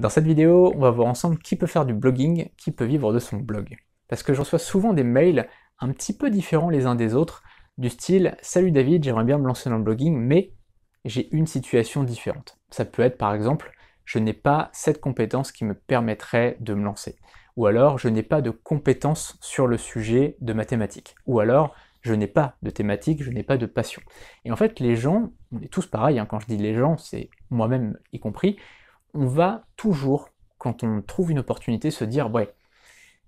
Dans cette vidéo, on va voir ensemble qui peut faire du blogging, qui peut vivre de son blog. Parce que je reçois souvent des mails un petit peu différents les uns des autres, du style Salut David, j'aimerais bien me lancer dans le blogging, mais j'ai une situation différente. Ça peut être par exemple Je n'ai pas cette compétence qui me permettrait de me lancer. Ou alors Je n'ai pas de compétence sur le sujet de mathématiques. Ou alors je n'ai pas de thématique, je n'ai pas de passion. Et en fait, les gens, on est tous pareils, hein. quand je dis les gens, c'est moi-même y compris, on va toujours, quand on trouve une opportunité, se dire ouais,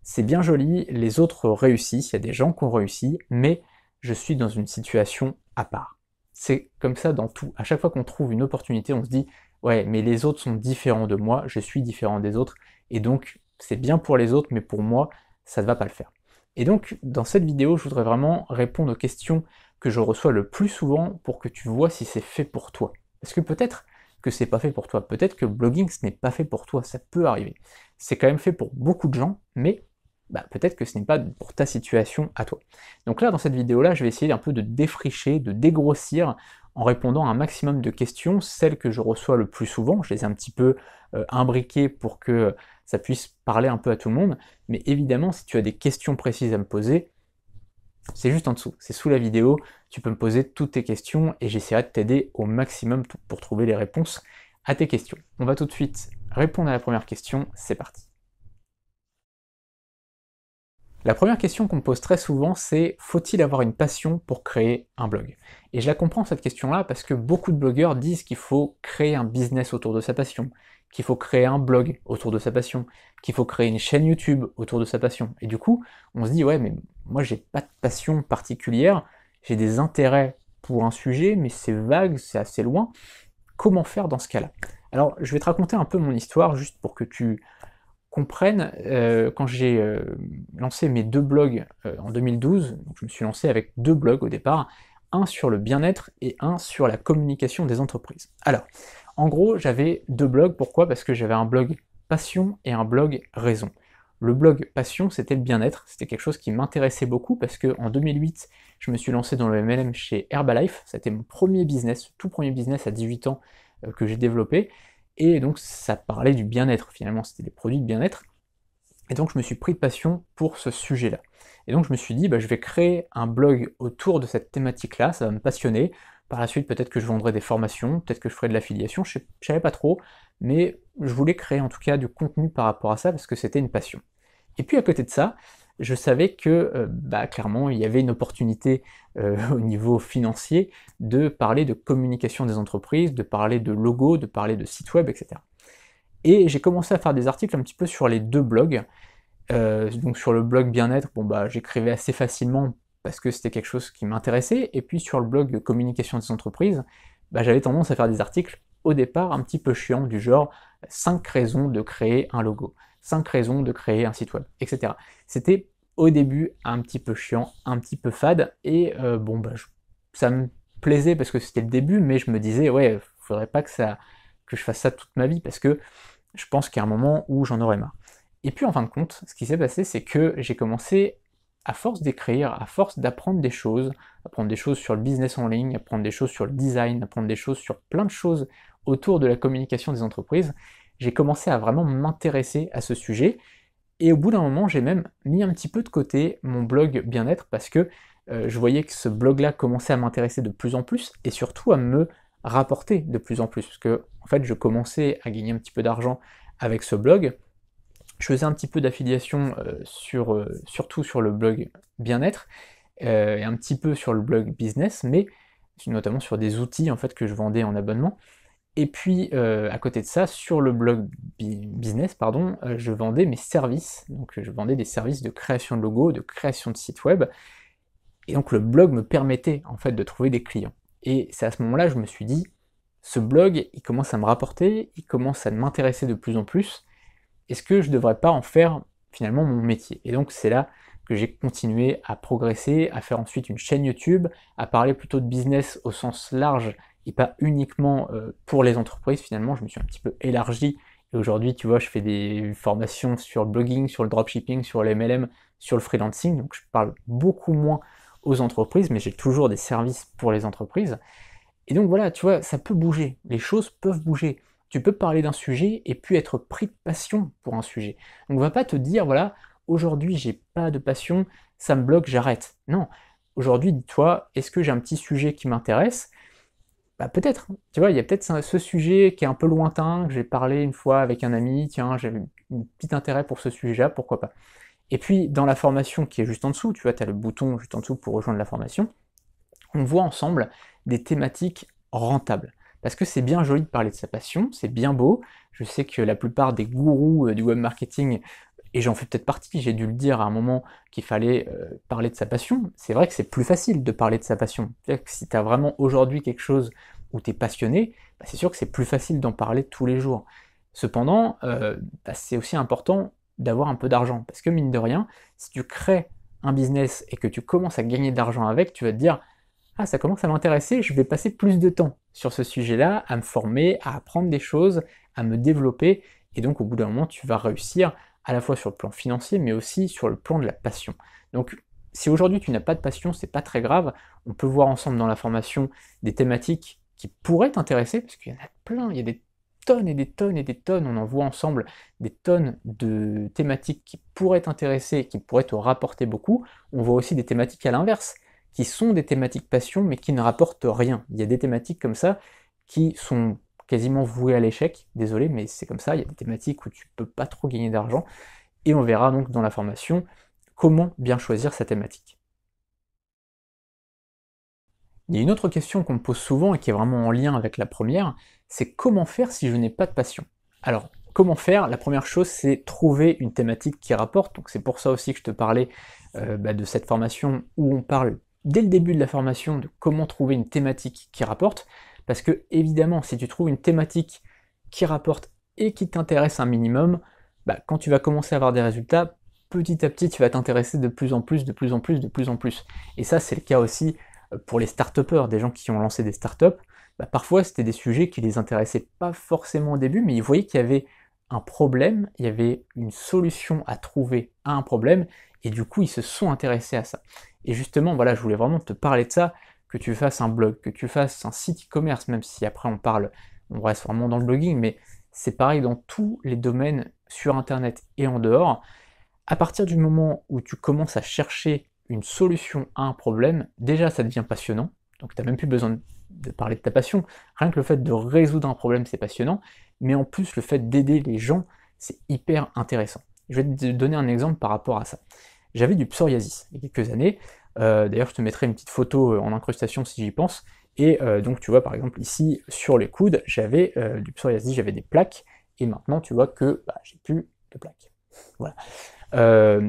c'est bien joli, les autres réussissent, il y a des gens qui ont réussi, mais je suis dans une situation à part. C'est comme ça dans tout. À chaque fois qu'on trouve une opportunité, on se dit ouais, mais les autres sont différents de moi, je suis différent des autres, et donc c'est bien pour les autres, mais pour moi, ça ne va pas le faire. Et donc, dans cette vidéo, je voudrais vraiment répondre aux questions que je reçois le plus souvent pour que tu vois si c'est fait pour toi. Parce que peut-être que c'est pas fait pour toi. Peut-être que le blogging, ce n'est pas fait pour toi, ça peut arriver. C'est quand même fait pour beaucoup de gens, mais bah, peut-être que ce n'est pas pour ta situation à toi. Donc là, dans cette vidéo-là, je vais essayer un peu de défricher, de dégrossir en répondant à un maximum de questions, celles que je reçois le plus souvent. Je les ai un petit peu euh, imbriquées pour que ça puisse parler un peu à tout le monde. Mais évidemment, si tu as des questions précises à me poser, c'est juste en dessous, c'est sous la vidéo, tu peux me poser toutes tes questions et j'essaierai de t'aider au maximum pour trouver les réponses à tes questions. On va tout de suite répondre à la première question, c'est parti. La première question qu'on me pose très souvent, c'est faut-il avoir une passion pour créer un blog Et je la comprends cette question-là parce que beaucoup de blogueurs disent qu'il faut créer un business autour de sa passion qu'il faut créer un blog autour de sa passion, qu'il faut créer une chaîne YouTube autour de sa passion. Et du coup, on se dit, ouais, mais moi, j'ai pas de passion particulière, j'ai des intérêts pour un sujet, mais c'est vague, c'est assez loin. Comment faire dans ce cas-là Alors, je vais te raconter un peu mon histoire, juste pour que tu comprennes. Euh, quand j'ai euh, lancé mes deux blogs euh, en 2012, donc je me suis lancé avec deux blogs au départ, un sur le bien-être et un sur la communication des entreprises. Alors, en gros, j'avais deux blogs. Pourquoi Parce que j'avais un blog passion et un blog raison. Le blog passion, c'était le bien-être. C'était quelque chose qui m'intéressait beaucoup parce que en 2008, je me suis lancé dans le MLM chez Herbalife. C'était mon premier business, tout premier business à 18 ans euh, que j'ai développé. Et donc, ça parlait du bien-être finalement. C'était des produits de bien-être. Et donc, je me suis pris de passion pour ce sujet-là. Et donc je me suis dit, bah, je vais créer un blog autour de cette thématique-là, ça va me passionner. Par la suite, peut-être que je vendrai des formations, peut-être que je ferai de l'affiliation, je ne savais pas trop, mais je voulais créer en tout cas du contenu par rapport à ça parce que c'était une passion. Et puis à côté de ça, je savais que euh, bah, clairement il y avait une opportunité euh, au niveau financier de parler de communication des entreprises, de parler de logos, de parler de sites web, etc. Et j'ai commencé à faire des articles un petit peu sur les deux blogs. Euh, donc sur le blog bien-être, bon bah j'écrivais assez facilement parce que c'était quelque chose qui m'intéressait. Et puis sur le blog communication des entreprises, bah, j'avais tendance à faire des articles au départ un petit peu chiants du genre 5 raisons de créer un logo, 5 raisons de créer un site web, etc. C'était au début un petit peu chiant, un petit peu fade, et euh, bon bah ça me plaisait parce que c'était le début, mais je me disais ouais, faudrait pas que ça que je fasse ça toute ma vie parce que je pense qu'il y a un moment où j'en aurais marre. Et puis en fin de compte, ce qui s'est passé, c'est que j'ai commencé à force d'écrire, à force d'apprendre des choses, apprendre des choses sur le business en ligne, apprendre des choses sur le design, apprendre des choses sur plein de choses autour de la communication des entreprises, j'ai commencé à vraiment m'intéresser à ce sujet. Et au bout d'un moment, j'ai même mis un petit peu de côté mon blog bien-être parce que euh, je voyais que ce blog-là commençait à m'intéresser de plus en plus et surtout à me rapporter de plus en plus. Parce que, en fait, je commençais à gagner un petit peu d'argent avec ce blog, je faisais un petit peu d'affiliation euh, euh, surtout sur le blog bien-être euh, et un petit peu sur le blog business, mais notamment sur des outils en fait que je vendais en abonnement. Et puis à côté de ça, sur le blog business, pardon, je vendais mes services. Donc je vendais des services de création de logos, de création de sites web. Et donc le blog me permettait en fait de trouver des clients. Et c'est à ce moment-là, je me suis dit, ce blog, il commence à me rapporter, il commence à m'intéresser de plus en plus est-ce que je ne devrais pas en faire finalement mon métier Et donc c'est là que j'ai continué à progresser, à faire ensuite une chaîne YouTube, à parler plutôt de business au sens large et pas uniquement euh, pour les entreprises. Finalement, je me suis un petit peu élargi et aujourd'hui, tu vois, je fais des formations sur le blogging, sur le dropshipping, sur le MLM, sur le freelancing. Donc, je parle beaucoup moins aux entreprises, mais j'ai toujours des services pour les entreprises. Et donc voilà, tu vois, ça peut bouger. Les choses peuvent bouger tu peux parler d'un sujet et puis être pris de passion pour un sujet. ne va pas te dire, voilà, aujourd'hui j'ai pas de passion, ça me bloque, j'arrête. Non. Aujourd'hui, dis-toi, est-ce que j'ai un petit sujet qui m'intéresse bah, peut-être, tu vois, il y a peut-être ce sujet qui est un peu lointain, que j'ai parlé une fois avec un ami, tiens, j'avais un petit intérêt pour ce sujet-là, pourquoi pas. Et puis, dans la formation qui est juste en dessous, tu vois, tu as le bouton juste en dessous pour rejoindre la formation, on voit ensemble des thématiques rentables. Parce que c'est bien joli de parler de sa passion, c'est bien beau. Je sais que la plupart des gourous euh, du web marketing, et j'en fais peut-être partie, j'ai dû le dire à un moment qu'il fallait euh, parler de sa passion. C'est vrai que c'est plus facile de parler de sa passion. que si tu as vraiment aujourd'hui quelque chose où tu es passionné, bah, c'est sûr que c'est plus facile d'en parler tous les jours. Cependant, euh, bah, c'est aussi important d'avoir un peu d'argent. Parce que mine de rien, si tu crées un business et que tu commences à gagner de l'argent avec, tu vas te dire Ah, ça commence à m'intéresser, je vais passer plus de temps sur ce sujet-là, à me former, à apprendre des choses, à me développer. Et donc au bout d'un moment, tu vas réussir à la fois sur le plan financier, mais aussi sur le plan de la passion. Donc si aujourd'hui tu n'as pas de passion, c'est pas très grave. On peut voir ensemble dans la formation des thématiques qui pourraient t'intéresser, parce qu'il y en a plein, il y a des tonnes et des tonnes et des tonnes. On en voit ensemble des tonnes de thématiques qui pourraient t'intéresser, qui pourraient te rapporter beaucoup. On voit aussi des thématiques à l'inverse qui sont des thématiques passion, mais qui ne rapportent rien. Il y a des thématiques comme ça qui sont quasiment vouées à l'échec. Désolé, mais c'est comme ça. Il y a des thématiques où tu ne peux pas trop gagner d'argent. Et on verra donc dans la formation comment bien choisir sa thématique. Il y a une autre question qu'on me pose souvent et qui est vraiment en lien avec la première, c'est comment faire si je n'ai pas de passion Alors, comment faire La première chose, c'est trouver une thématique qui rapporte. Donc c'est pour ça aussi que je te parlais euh, bah, de cette formation où on parle dès le début de la formation de comment trouver une thématique qui rapporte, parce que évidemment, si tu trouves une thématique qui rapporte et qui t'intéresse un minimum, bah, quand tu vas commencer à avoir des résultats, petit à petit, tu vas t'intéresser de plus en plus, de plus en plus, de plus en plus. Et ça, c'est le cas aussi euh, pour les start des gens qui ont lancé des start-up, bah, parfois, c'était des sujets qui les intéressaient pas forcément au début, mais ils voyaient qu'il y avait un problème, il y avait une solution à trouver à un problème, et du coup ils se sont intéressés à ça. Et justement, voilà, je voulais vraiment te parler de ça, que tu fasses un blog, que tu fasses un site e-commerce, même si après on parle, on reste vraiment dans le blogging, mais c'est pareil dans tous les domaines sur Internet et en dehors. À partir du moment où tu commences à chercher une solution à un problème, déjà ça devient passionnant, donc tu n'as même plus besoin de parler de ta passion, rien que le fait de résoudre un problème c'est passionnant, mais en plus le fait d'aider les gens, c'est hyper intéressant. Je vais te donner un exemple par rapport à ça. J'avais du psoriasis il y a quelques années, euh, d'ailleurs je te mettrai une petite photo euh, en incrustation si j'y pense, et euh, donc tu vois par exemple ici sur les coudes, j'avais du psoriasis, j'avais des plaques, et maintenant tu vois que bah, j'ai plus de plaques. Voilà.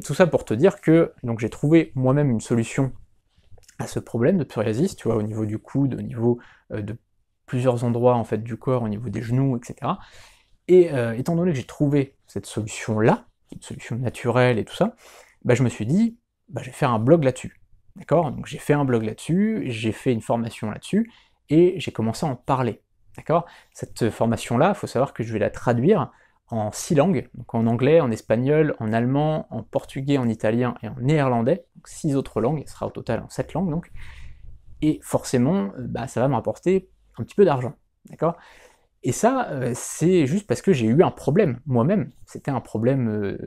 tout ça pour te dire que j'ai trouvé moi-même une solution à ce problème de psoriasis, tu vois, au niveau du coude, au niveau de plusieurs endroits en fait du corps, au niveau des genoux, etc. Et euh, étant donné que j'ai trouvé cette solution-là, une solution naturelle et tout ça, bah, je me suis dit, bah, je vais faire un blog là-dessus. D'accord Donc j'ai fait un blog là-dessus, j'ai fait une formation là-dessus, et j'ai commencé à en parler. D'accord Cette formation-là, il faut savoir que je vais la traduire en six langues, donc en anglais, en espagnol, en allemand, en portugais, en italien et en néerlandais, donc six autres langues, ce sera au total en sept langues donc. Et forcément, bah, ça va me rapporter un petit peu d'argent. D'accord Et ça, euh, c'est juste parce que j'ai eu un problème moi-même. C'était un problème euh,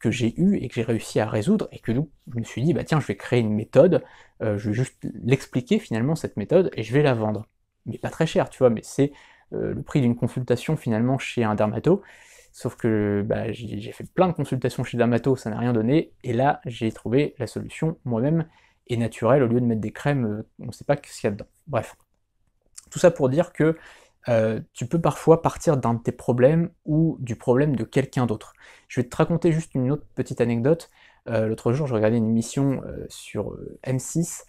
que j'ai eu et que j'ai réussi à résoudre et que je me suis dit, bah tiens, je vais créer une méthode, euh, je vais juste l'expliquer finalement cette méthode et je vais la vendre. Mais pas très cher, tu vois, mais c'est le prix d'une consultation finalement chez un dermato. Sauf que bah, j'ai fait plein de consultations chez Dermato, ça n'a rien donné, et là j'ai trouvé la solution moi-même et naturelle au lieu de mettre des crèmes, on ne sait pas ce qu'il y a dedans. Bref. Tout ça pour dire que euh, tu peux parfois partir d'un de tes problèmes ou du problème de quelqu'un d'autre. Je vais te raconter juste une autre petite anecdote. Euh, l'autre jour, je regardais une émission euh, sur M6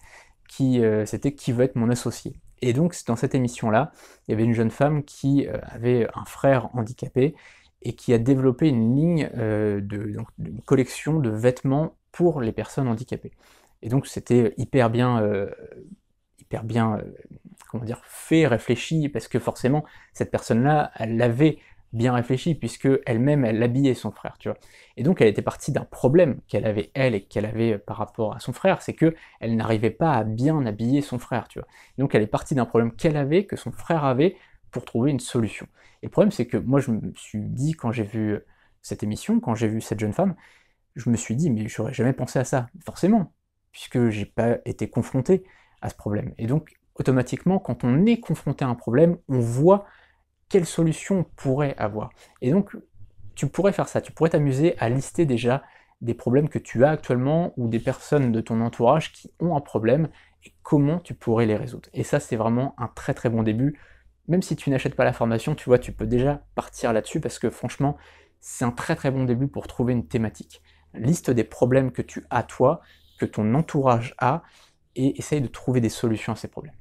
qui c'était qui veut être mon associé. Et donc dans cette émission-là, il y avait une jeune femme qui avait un frère handicapé et qui a développé une ligne de collection de vêtements pour les personnes handicapées. Et donc c'était hyper bien hyper bien, euh, comment dire, fait, réfléchi, parce que forcément, cette personne-là, elle l'avait bien réfléchi, puisque elle-même, elle habillait son frère, tu vois. Et donc, elle était partie d'un problème qu'elle avait, elle, et qu'elle avait par rapport à son frère, c'est que elle n'arrivait pas à bien habiller son frère, tu vois. donc, elle est partie d'un problème qu'elle avait, que son frère avait, pour trouver une solution. Et le problème, c'est que moi, je me suis dit, quand j'ai vu euh, cette émission, quand j'ai vu cette jeune femme, je me suis dit, mais j'aurais jamais pensé à ça, forcément, puisque j'ai pas été confronté ce problème. Et donc, automatiquement, quand on est confronté à un problème, on voit quelle solution on pourrait avoir. Et donc, tu pourrais faire ça, tu pourrais t'amuser à lister déjà des problèmes que tu as actuellement ou des personnes de ton entourage qui ont un problème et comment tu pourrais les résoudre. Et ça, c'est vraiment un très très bon début. Même si tu n'achètes pas la formation, tu vois, tu peux déjà partir là-dessus parce que franchement, c'est un très très bon début pour trouver une thématique. Liste des problèmes que tu as toi, que ton entourage a, et essaye de trouver des solutions à ces problèmes.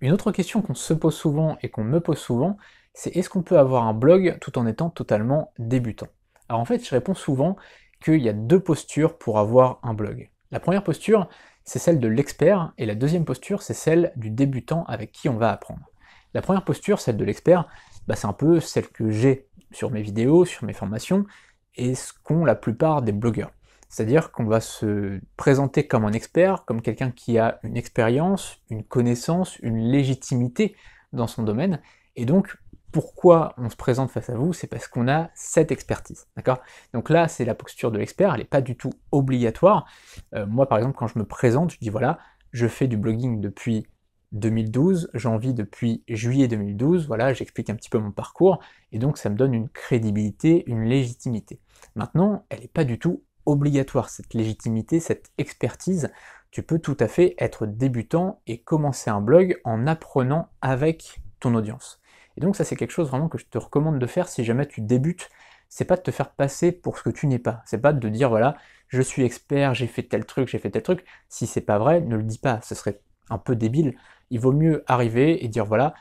Une autre question qu'on se pose souvent et qu'on me pose souvent, c'est est-ce qu'on peut avoir un blog tout en étant totalement débutant Alors en fait, je réponds souvent qu'il y a deux postures pour avoir un blog. La première posture, c'est celle de l'expert, et la deuxième posture, c'est celle du débutant avec qui on va apprendre. La première posture, celle de l'expert, bah, c'est un peu celle que j'ai sur mes vidéos, sur mes formations, et ce qu'ont la plupart des blogueurs. C'est-à-dire qu'on va se présenter comme un expert, comme quelqu'un qui a une expérience, une connaissance, une légitimité dans son domaine. Et donc, pourquoi on se présente face à vous C'est parce qu'on a cette expertise. D'accord Donc là, c'est la posture de l'expert, elle n'est pas du tout obligatoire. Euh, moi, par exemple, quand je me présente, je dis voilà, je fais du blogging depuis 2012, j'en vis depuis juillet 2012, voilà, j'explique un petit peu mon parcours, et donc ça me donne une crédibilité, une légitimité. Maintenant, elle n'est pas du tout obligatoire cette légitimité, cette expertise. Tu peux tout à fait être débutant et commencer un blog en apprenant avec ton audience. Et donc ça c'est quelque chose vraiment que je te recommande de faire si jamais tu débutes. C'est pas de te faire passer pour ce que tu n'es pas. C'est pas de dire voilà, je suis expert, j'ai fait tel truc, j'ai fait tel truc. Si c'est pas vrai, ne le dis pas, ce serait un peu débile. Il vaut mieux arriver et dire voilà,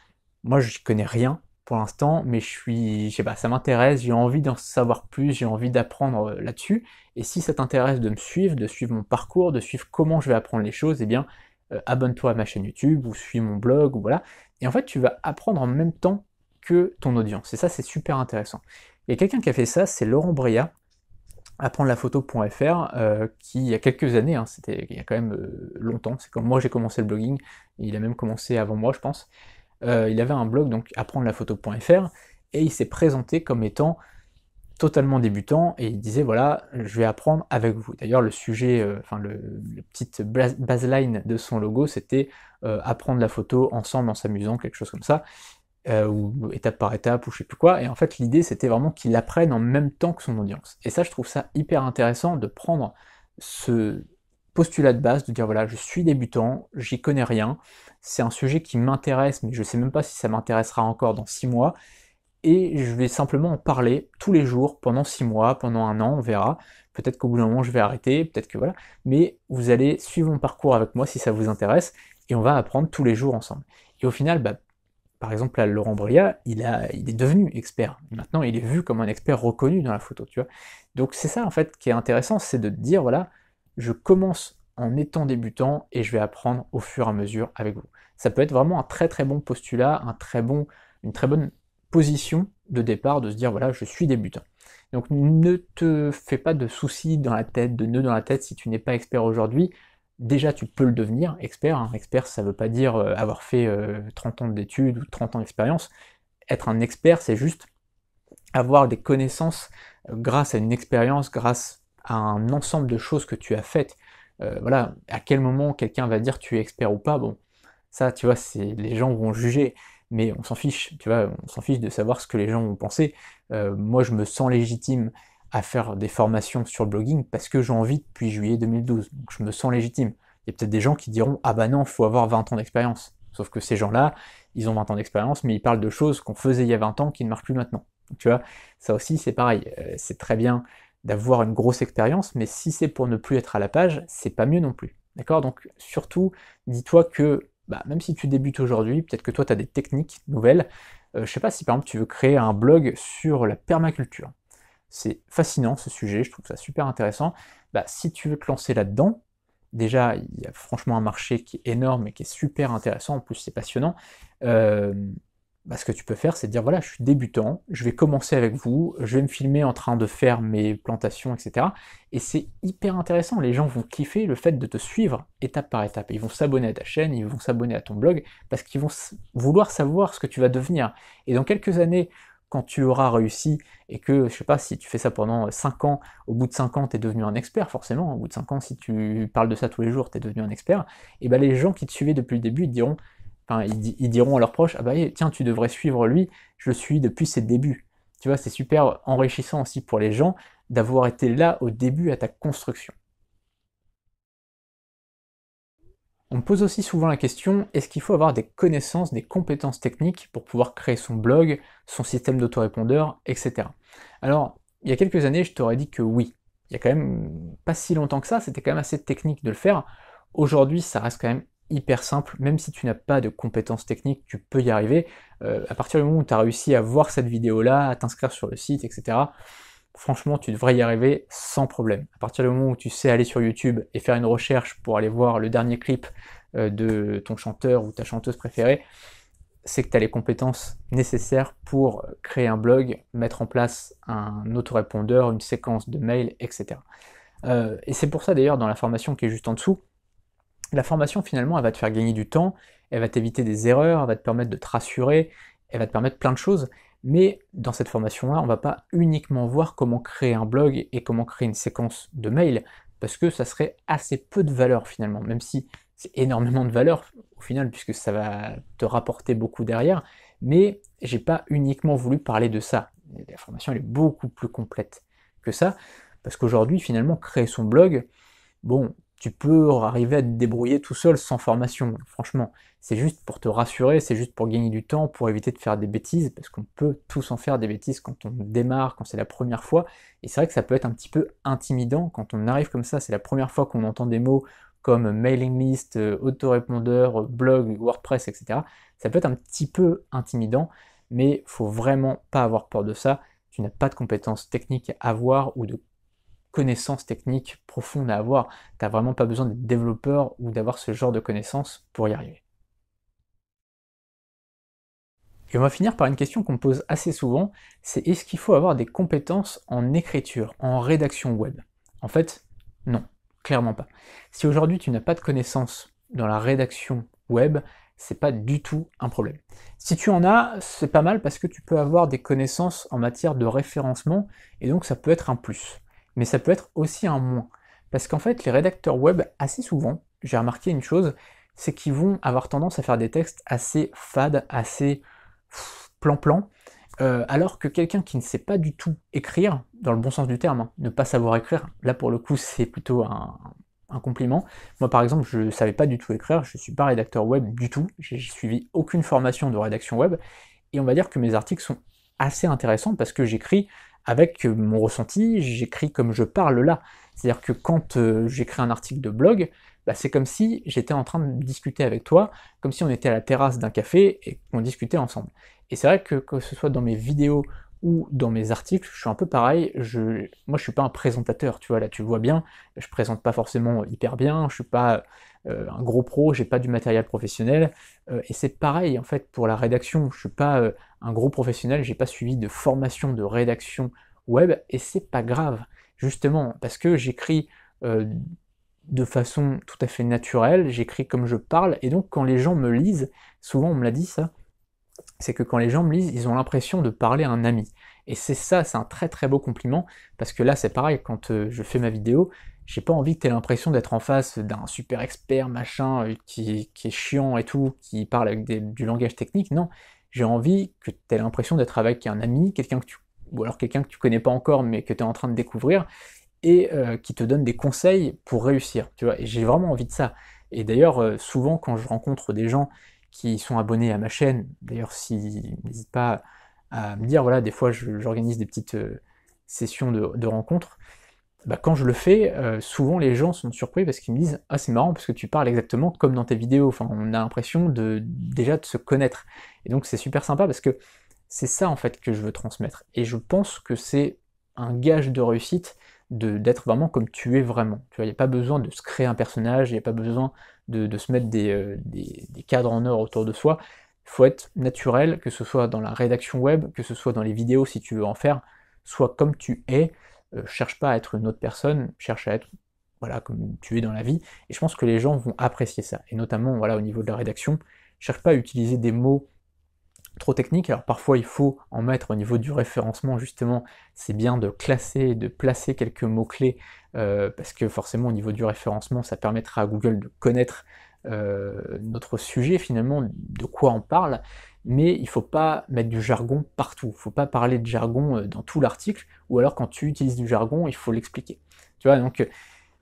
moi je connais rien, pour l'instant, mais je suis, je sais pas, ça m'intéresse, j'ai envie d'en savoir plus, j'ai envie d'apprendre euh, là-dessus. Et si ça t'intéresse de me suivre, de suivre mon parcours, de suivre comment je vais apprendre les choses, et eh bien, euh, abonne-toi à ma chaîne YouTube ou suis mon blog ou voilà. Et en fait, tu vas apprendre en même temps que ton audience. Et ça, c'est super intéressant. Il y quelqu'un qui a fait ça, c'est Laurent Bria, apprendre-la-photo.fr, euh, qui il y a quelques années, hein, c'était il y a quand même longtemps, c'est comme moi j'ai commencé le blogging, il a même commencé avant moi, je pense. Euh, il avait un blog, donc apprendre-la-photo.fr, et il s'est présenté comme étant totalement débutant, et il disait, voilà, je vais apprendre avec vous. D'ailleurs, le sujet, euh, enfin, le, petite baseline de son logo, c'était euh, apprendre la photo ensemble en s'amusant, quelque chose comme ça, ou étape par étape, ou je sais plus quoi, et en fait, l'idée, c'était vraiment qu'il apprenne en même temps que son audience. Et ça, je trouve ça hyper intéressant de prendre ce, postulat de base de dire voilà, je suis débutant, j'y connais rien, c'est un sujet qui m'intéresse, mais je ne sais même pas si ça m'intéressera encore dans six mois, et je vais simplement en parler tous les jours pendant six mois, pendant un an, on verra. Peut-être qu'au bout d'un moment je vais arrêter, peut-être que voilà, mais vous allez suivre mon parcours avec moi si ça vous intéresse, et on va apprendre tous les jours ensemble. Et au final, bah, par exemple, là, Laurent Bria, il, a, il est devenu expert. Maintenant, il est vu comme un expert reconnu dans la photo, tu vois. Donc c'est ça, en fait, qui est intéressant, c'est de dire, voilà, je commence en étant débutant et je vais apprendre au fur et à mesure avec vous. Ça peut être vraiment un très très bon postulat, un très bon, une très bonne position de départ de se dire voilà je suis débutant. Donc ne te fais pas de soucis dans la tête, de nœuds dans la tête si tu n'es pas expert aujourd'hui. Déjà tu peux le devenir expert. Hein. Expert ça ne veut pas dire euh, avoir fait 30 euh, ans d'études ou 30 ans d'expérience. Être un expert c'est juste avoir des connaissances euh, grâce à une expérience, grâce un ensemble de choses que tu as faites. Euh, voilà, à quel moment quelqu'un va dire tu es expert ou pas, bon, ça, tu vois, c'est les gens vont juger, mais on s'en fiche, tu vois, on s'en fiche de savoir ce que les gens vont penser. Euh, moi, je me sens légitime à faire des formations sur le blogging parce que j'ai envie depuis juillet 2012, donc je me sens légitime. Il y a peut-être des gens qui diront ah bah non, faut avoir 20 ans d'expérience. Sauf que ces gens-là, ils ont 20 ans d'expérience, mais ils parlent de choses qu'on faisait il y a 20 ans qui ne marchent plus maintenant. Tu vois, ça aussi c'est pareil. Euh, c'est très bien d'avoir une grosse expérience, mais si c'est pour ne plus être à la page, c'est pas mieux non plus. D'accord Donc surtout, dis-toi que bah, même si tu débutes aujourd'hui, peut-être que toi tu as des techniques nouvelles. Euh, je sais pas si par exemple tu veux créer un blog sur la permaculture. C'est fascinant ce sujet, je trouve ça super intéressant. Bah, si tu veux te lancer là-dedans, déjà il y a franchement un marché qui est énorme et qui est super intéressant, en plus c'est passionnant. Euh, bah, ce que tu peux faire, c'est dire voilà, je suis débutant, je vais commencer avec vous, je vais me filmer en train de faire mes plantations, etc. Et c'est hyper intéressant. Les gens vont kiffer le fait de te suivre étape par étape. Ils vont s'abonner à ta chaîne, ils vont s'abonner à ton blog parce qu'ils vont vouloir savoir ce que tu vas devenir. Et dans quelques années, quand tu auras réussi et que, je sais pas, si tu fais ça pendant 5 ans, au bout de 5 ans, tu es devenu un expert, forcément. Au bout de 5 ans, si tu parles de ça tous les jours, tu es devenu un expert. Et bien les gens qui te suivaient depuis le début, diront ils, diront à leurs proches, ah bah eh, tiens, tu devrais suivre lui, je le suis depuis ses débuts. Tu vois, c'est super enrichissant aussi pour les gens d'avoir été là au début à ta construction. On me pose aussi souvent la question, est-ce qu'il faut avoir des connaissances, des compétences techniques pour pouvoir créer son blog, son système d'autorépondeur, etc. Alors, il y a quelques années, je t'aurais dit que oui. Il y a quand même pas si longtemps que ça, c'était quand même assez technique de le faire. Aujourd'hui, ça reste quand même hyper simple, même si tu n'as pas de compétences techniques, tu peux y arriver. Euh, à partir du moment où tu as réussi à voir cette vidéo-là, à t'inscrire sur le site, etc., franchement, tu devrais y arriver sans problème. À partir du moment où tu sais aller sur YouTube et faire une recherche pour aller voir le dernier clip euh, de ton chanteur ou ta chanteuse préférée, c'est que tu as les compétences nécessaires pour créer un blog, mettre en place un autorépondeur, une séquence de mails, etc. Euh, et c'est pour ça d'ailleurs dans la formation qui est juste en dessous, la formation, finalement, elle va te faire gagner du temps, elle va t'éviter des erreurs, elle va te permettre de te rassurer, elle va te permettre plein de choses. Mais dans cette formation-là, on va pas uniquement voir comment créer un blog et comment créer une séquence de mails, parce que ça serait assez peu de valeur finalement, même si c'est énormément de valeur au final, puisque ça va te rapporter beaucoup derrière. Mais j'ai pas uniquement voulu parler de ça. La formation, elle est beaucoup plus complète que ça, parce qu'aujourd'hui, finalement, créer son blog, bon, tu peux arriver à te débrouiller tout seul sans formation. Franchement, c'est juste pour te rassurer, c'est juste pour gagner du temps, pour éviter de faire des bêtises, parce qu'on peut tous en faire des bêtises quand on démarre, quand c'est la première fois. Et c'est vrai que ça peut être un petit peu intimidant quand on arrive comme ça, c'est la première fois qu'on entend des mots comme mailing list, euh, autorépondeur, euh, blog, WordPress, etc. Ça peut être un petit peu intimidant, mais faut vraiment pas avoir peur de ça. Tu n'as pas de compétences techniques à avoir ou de connaissances techniques profondes à avoir. Tu n'as vraiment pas besoin d'être développeur ou d'avoir ce genre de connaissances pour y arriver. Et on va finir par une question qu'on me pose assez souvent, c'est est-ce qu'il faut avoir des compétences en écriture, en rédaction web En fait, non, clairement pas. Si aujourd'hui tu n'as pas de connaissances dans la rédaction web, c'est pas du tout un problème. Si tu en as, c'est pas mal parce que tu peux avoir des connaissances en matière de référencement et donc ça peut être un plus mais ça peut être aussi un moins. Parce qu'en fait, les rédacteurs web, assez souvent, j'ai remarqué une chose, c'est qu'ils vont avoir tendance à faire des textes assez fades, assez plan-plan, euh, alors que quelqu'un qui ne sait pas du tout écrire, dans le bon sens du terme, hein, ne pas savoir écrire, là pour le coup c'est plutôt un, un, compliment. Moi par exemple je ne savais pas du tout écrire, je ne suis pas rédacteur web du tout, j'ai suivi aucune formation de rédaction web, et on va dire que mes articles sont assez intéressants parce que j'écris avec mon ressenti, j'écris comme je parle là. C'est-à-dire que quand euh, j'écris un article de blog, bah, c'est comme si j'étais en train de discuter avec toi, comme si on était à la terrasse d'un café et qu'on discutait ensemble. Et c'est vrai que que ce soit dans mes vidéos ou dans mes articles, je suis un peu pareil. Je, moi, je suis pas un présentateur, tu vois. Là, tu le vois bien, je présente pas forcément hyper bien. Je suis pas, euh, un gros pro, j'ai pas du matériel professionnel. Euh, et c'est pareil en fait pour la rédaction. Je suis pas euh, un gros professionnel, j'ai pas suivi de formation de rédaction web et c'est pas grave justement parce que j'écris de façon tout à fait naturelle, j'écris comme je parle et donc quand les gens me lisent, souvent on me l'a dit ça, c'est que quand les gens me lisent, ils ont l'impression de parler à un ami. Et c'est ça, c'est un très très beau compliment parce que là c'est pareil quand je fais ma vidéo j'ai pas envie que tu aies l'impression d'être en face d'un super expert, machin, euh, qui, est chiant et tout, qui parle avec des, du langage technique. Non, j'ai envie que tu aies l'impression d'être avec un ami, quelqu'un que tu, ou alors quelqu'un que tu connais pas encore, mais que tu es en train de découvrir, et euh, qui te donne des conseils pour réussir. Tu vois, et j'ai vraiment envie de ça. Et d'ailleurs, euh, souvent quand je rencontre des gens qui sont abonnés à ma chaîne, d'ailleurs, si, n'hésite pas à me dire, voilà, des fois j'organise des petites sessions de rencontres. Bah, quand je le fais, euh, souvent les gens sont surpris parce qu'ils me disent Ah, c'est marrant parce que tu parles exactement comme dans tes vidéos. Enfin, on a l'impression de déjà de se connaître. Et donc, c'est super sympa parce que c'est ça en fait que je veux transmettre. Et je pense que c'est un gage de réussite d'être vraiment comme tu es vraiment. Tu vois, il n'y a pas besoin de se créer un personnage, il n'y a pas besoin de, de se mettre des, euh, des, des cadres en or autour de soi. Il faut être naturel, que ce soit dans la rédaction web, que ce soit dans les vidéos si tu veux en faire, soit comme tu es. Euh, cherche pas à être une autre personne, cherche à être voilà comme tu es dans la vie. Et je pense que les gens vont apprécier ça. Et notamment voilà au niveau de la rédaction, cherche pas à utiliser des mots trop techniques. Alors parfois il faut en mettre au niveau du référencement justement. C'est bien de classer, de placer quelques mots clés euh, parce que forcément au niveau du référencement, ça permettra à Google de connaître euh, notre sujet finalement, de quoi on parle, mais il faut pas mettre du jargon partout. il faut pas parler de jargon euh, dans tout l'article, ou alors quand tu utilises du jargon, il faut l'expliquer. Tu vois, donc euh,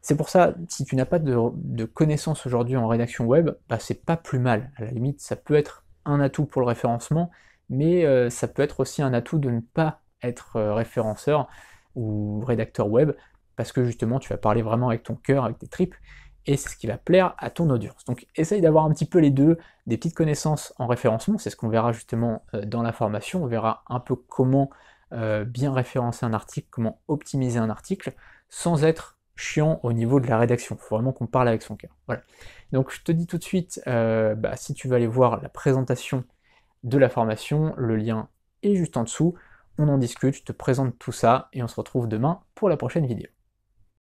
c'est pour ça, si tu n'as pas de, connaissances aujourd'hui en rédaction web, bah, c'est pas plus mal. À la limite, ça peut être un atout pour le référencement, mais euh, ça peut être aussi un atout de ne pas être référenceur ou rédacteur web, parce que justement, tu vas parler vraiment avec ton cœur, avec tes tripes, et c'est ce qui va plaire à ton audience. Donc essaye d'avoir un petit peu les deux, des petites connaissances en référencement, c'est ce qu'on verra justement euh, dans la formation, on verra un peu comment euh, bien référencer un article, comment optimiser un article, sans être chiant au niveau de la rédaction. Il faut vraiment qu'on parle avec son cœur. Voilà. Donc je te dis tout de suite, euh, bah, si tu veux aller voir la présentation de la formation, le lien est juste en dessous. On en discute, je te présente tout ça et on se retrouve demain pour la prochaine vidéo.